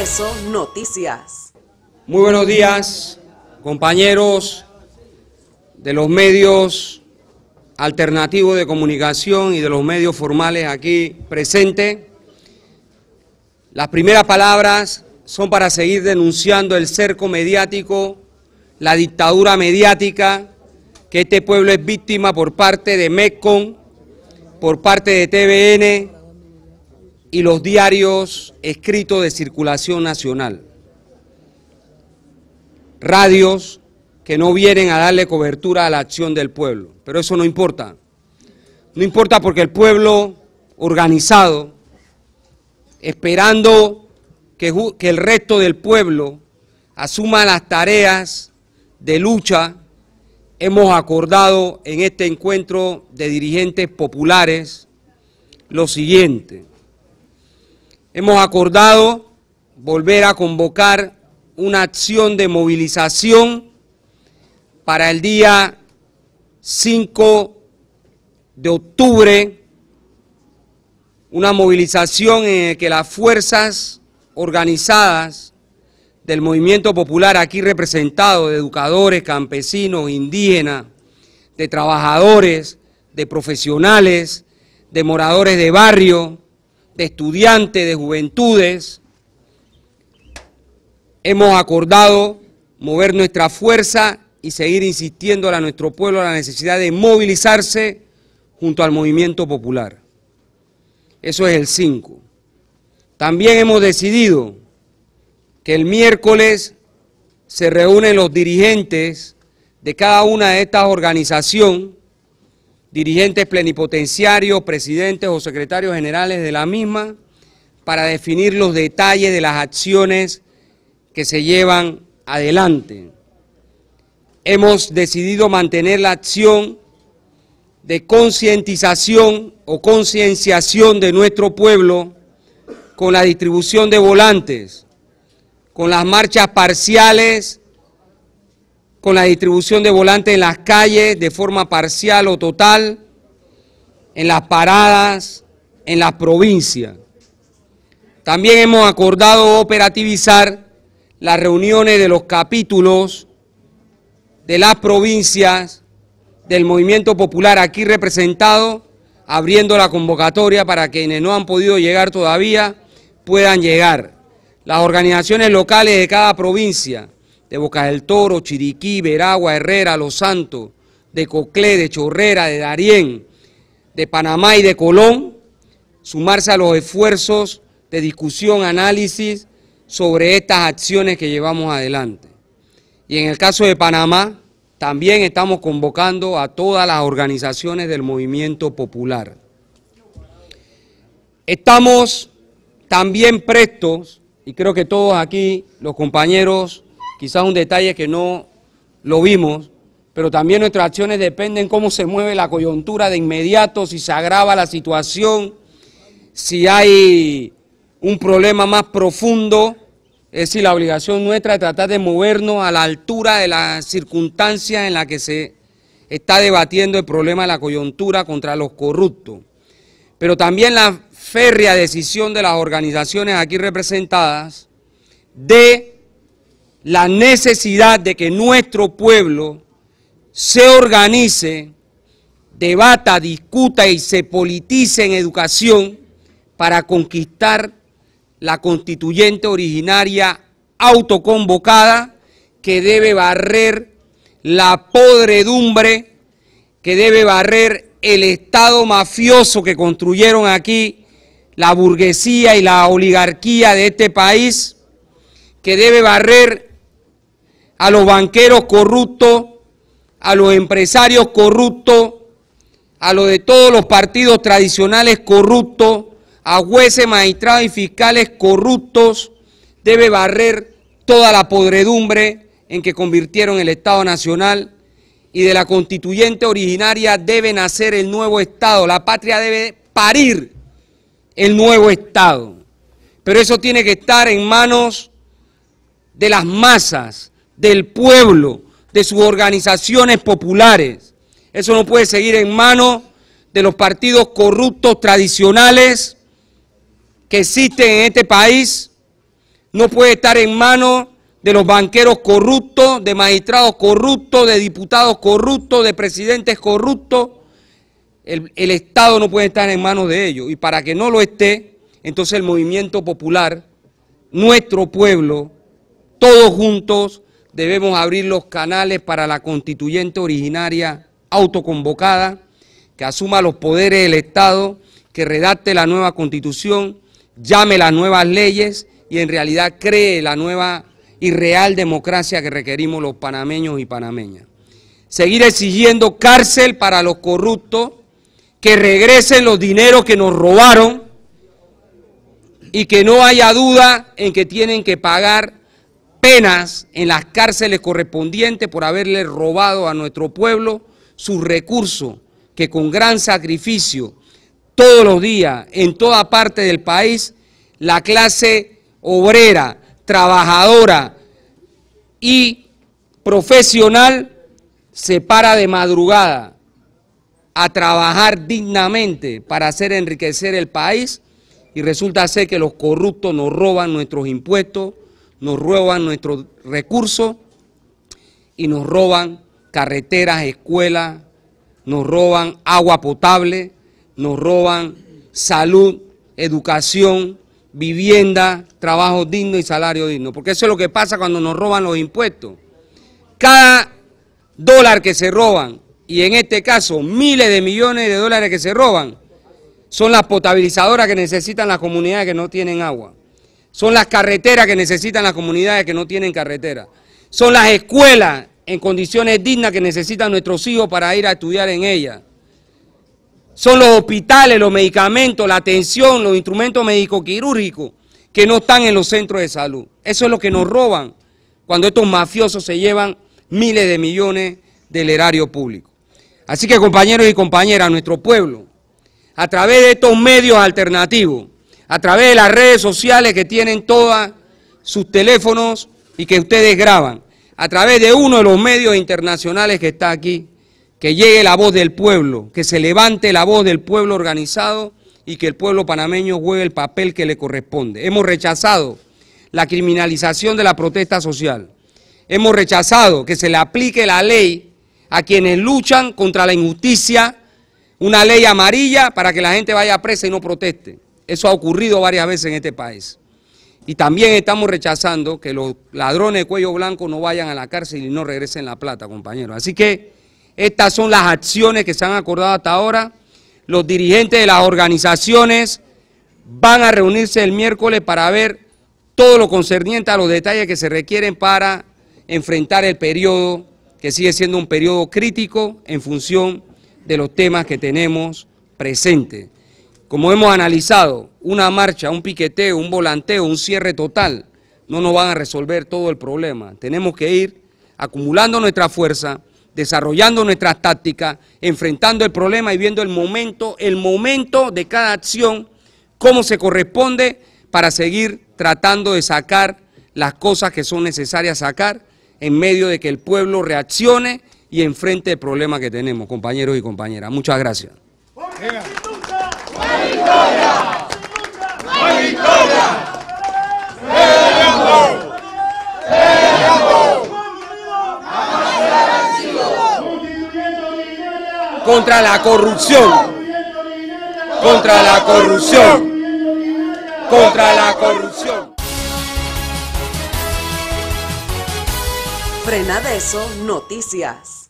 eso Noticias. Muy buenos días, compañeros de los medios alternativos de comunicación y de los medios formales aquí presentes. Las primeras palabras son para seguir denunciando el cerco mediático, la dictadura mediática que este pueblo es víctima por parte de MECON, por parte de TVN, y los diarios escritos de circulación nacional. Radios que no vienen a darle cobertura a la acción del pueblo, pero eso no importa. No importa porque el pueblo organizado, esperando que, el resto del pueblo asuma las tareas de lucha, hemos acordado en este encuentro de dirigentes populares lo siguiente. Hemos acordado volver a convocar una acción de movilización para el día 5 de octubre, una movilización en la que las fuerzas organizadas del movimiento popular aquí representado de educadores, campesinos, indígenas, de trabajadores, de profesionales, de moradores de barrio, de estudiantes, de juventudes, hemos acordado mover nuestra fuerza y seguir insistiendo a nuestro pueblo en la necesidad de movilizarse junto al movimiento popular. Eso es el 5. También hemos decidido que el miércoles se reúnen los dirigentes de cada una de estas organizaciones dirigentes plenipotenciarios, presidentes o secretarios generales de la misma, para definir los detalles de las acciones que se llevan adelante. Hemos decidido mantener la acción de concientización o concienciación de nuestro pueblo con la distribución de volantes, con las marchas parciales con la distribución de volantes en las calles de forma parcial o total, en las paradas, en las provincias. También hemos acordado operativizar las reuniones de los capítulos de las provincias del movimiento popular aquí representado, abriendo la convocatoria para quienes no han podido llegar todavía puedan llegar. Las organizaciones locales de cada provincia, de Boca del Toro, Chiriquí, Veragua, Herrera, Los Santos, de Coclé, de Chorrera, de Darién, de Panamá y de Colón, sumarse a los esfuerzos de discusión, análisis sobre estas acciones que llevamos adelante. Y en el caso de Panamá, también estamos convocando a todas las organizaciones del movimiento popular. Estamos también prestos, y creo que todos aquí, los compañeros quizás un detalle que no lo vimos, pero también nuestras acciones dependen cómo se mueve la coyuntura de inmediato, si se agrava la situación, si hay un problema más profundo, es decir, la obligación nuestra es tratar de movernos a la altura de las circunstancias en las que se está debatiendo el problema de la coyuntura contra los corruptos. Pero también la férrea decisión de las organizaciones aquí representadas de la necesidad de que nuestro pueblo se organice, debata, discuta y se politice en educación para conquistar la constituyente originaria autoconvocada que debe barrer la podredumbre, que debe barrer el Estado mafioso que construyeron aquí la burguesía y la oligarquía de este país, que debe barrer a los banqueros corruptos, a los empresarios corruptos, a los de todos los partidos tradicionales corruptos, a jueces, magistrados y fiscales corruptos, debe barrer toda la podredumbre en que convirtieron el Estado Nacional y de la constituyente originaria debe nacer el nuevo Estado, la patria debe parir el nuevo Estado. Pero eso tiene que estar en manos de las masas, del pueblo, de sus organizaciones populares. Eso no puede seguir en manos de los partidos corruptos tradicionales que existen en este país. No puede estar en manos de los banqueros corruptos, de magistrados corruptos, de diputados corruptos, de presidentes corruptos. El, Estado no puede estar en manos de ellos. Y para que no lo esté, entonces el movimiento popular, nuestro pueblo, todos juntos, debemos abrir los canales para la constituyente originaria autoconvocada, que asuma los poderes del Estado, que redacte la nueva constitución, llame las nuevas leyes y en realidad cree la nueva y real democracia que requerimos los panameños y panameñas. Seguir exigiendo cárcel para los corruptos, que regresen los dineros que nos robaron y que no haya duda en que tienen que pagar penas en las cárceles correspondientes por haberle robado a nuestro pueblo sus recursos que con gran sacrificio todos los días en toda parte del país la clase obrera, trabajadora y profesional se para de madrugada a trabajar dignamente para hacer enriquecer el país y resulta ser que los corruptos nos roban nuestros impuestos, nos roban nuestros recursos y nos roban carreteras, escuelas, nos roban agua potable, nos roban salud, educación, vivienda, trabajo digno y salario digno. Porque eso es lo que pasa cuando nos roban los impuestos. Cada dólar que se roban, y en este caso miles de millones de dólares que se roban, son las potabilizadoras que necesitan las comunidades que no tienen agua. Son las carreteras que necesitan las comunidades que no tienen carretera. Son las escuelas en condiciones dignas que necesitan nuestros hijos para ir a estudiar en ellas. Son los hospitales, los medicamentos, la atención, los instrumentos médico-quirúrgicos que no están en los centros de salud. Eso es lo que nos roban cuando estos mafiosos se llevan miles de millones del erario público. Así que compañeros y compañeras, nuestro pueblo, a través de estos medios alternativos, a través de las redes sociales que tienen todas sus teléfonos y que ustedes graban, a través de uno de los medios internacionales que está aquí, que llegue la voz del pueblo, que se levante la voz del pueblo organizado y que el pueblo panameño juegue el papel que le corresponde. Hemos rechazado la criminalización de la protesta social. Hemos rechazado que se le aplique la ley a quienes luchan contra la injusticia, una ley amarilla para que la gente vaya a presa y no proteste. Eso ha ocurrido varias veces en este país. Y también estamos rechazando que los ladrones de cuello blanco no vayan a la cárcel y no regresen la plata, compañeros. Así que estas son las acciones que se han acordado hasta ahora. Los dirigentes de las organizaciones van a reunirse el miércoles para ver todo lo concerniente a los detalles que se requieren para enfrentar el periodo, que sigue siendo un periodo crítico en función de los temas que tenemos presentes. Como hemos analizado, una marcha, un piqueteo, un volanteo, un cierre total, no nos van a resolver todo el problema. Tenemos que ir acumulando nuestra fuerza, desarrollando nuestras tácticas, enfrentando el problema y viendo el momento, el momento de cada acción, cómo se corresponde para seguir tratando de sacar las cosas que son necesarias sacar en medio de que el pueblo reaccione y enfrente el problema que tenemos, compañeros y compañeras. Muchas gracias victoria! victoria! Contra la corrupción. Contra la corrupción. Contra la corrupción. Frenadeso Noticias.